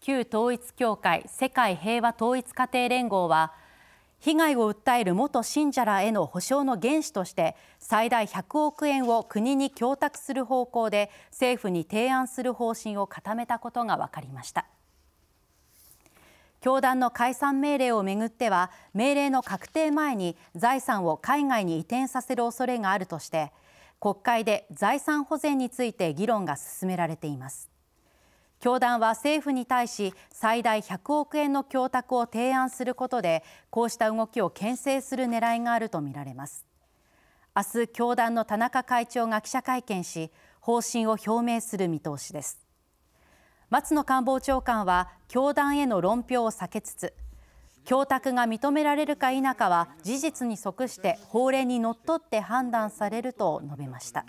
旧統一教会世界平和統一家庭連合は被害を訴える元信者らへの補償の原資として最大100億円を国に供託する方向で政府に提案する方針を固めたことが分かりました教団の解散命令をめぐっては命令の確定前に財産を海外に移転させる恐れがあるとして国会で財産保全について議論が進められています教団は政府に対し最大100億円の供託を提案することでこうした動きを牽制する狙いがあるとみられます明日教団の田中会長が記者会見し方針を表明する見通しです松野官房長官は教団への論評を避けつつ供託が認められるか否かは事実に即して法令にのっとって判断されると述べました